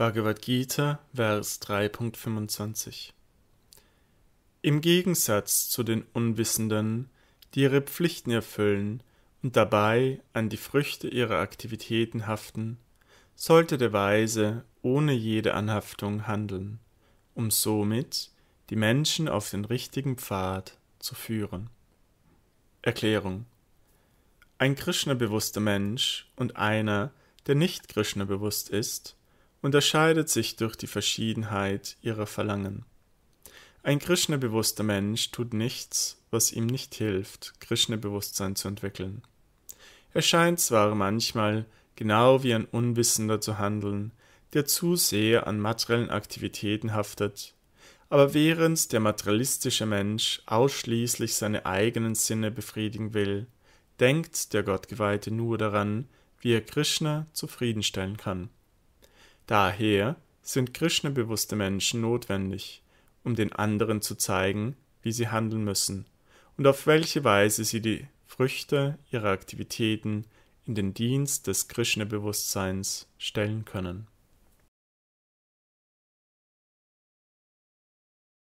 Bhagavad Gita, Vers 3.25 Im Gegensatz zu den Unwissenden, die ihre Pflichten erfüllen und dabei an die Früchte ihrer Aktivitäten haften, sollte der Weise ohne jede Anhaftung handeln, um somit die Menschen auf den richtigen Pfad zu führen. Erklärung Ein Krishna-bewusster Mensch und einer, der nicht Krishna-bewusst ist, unterscheidet sich durch die Verschiedenheit ihrer Verlangen. Ein Krishna-bewusster Mensch tut nichts, was ihm nicht hilft, Krishna-Bewusstsein zu entwickeln. Er scheint zwar manchmal genau wie ein Unwissender zu handeln, der zu sehr an materiellen Aktivitäten haftet, aber während der materialistische Mensch ausschließlich seine eigenen Sinne befriedigen will, denkt der Gottgeweihte nur daran, wie er Krishna zufriedenstellen kann. Daher sind Krishna-bewusste Menschen notwendig, um den anderen zu zeigen, wie sie handeln müssen und auf welche Weise sie die Früchte ihrer Aktivitäten in den Dienst des Krishna-Bewusstseins stellen können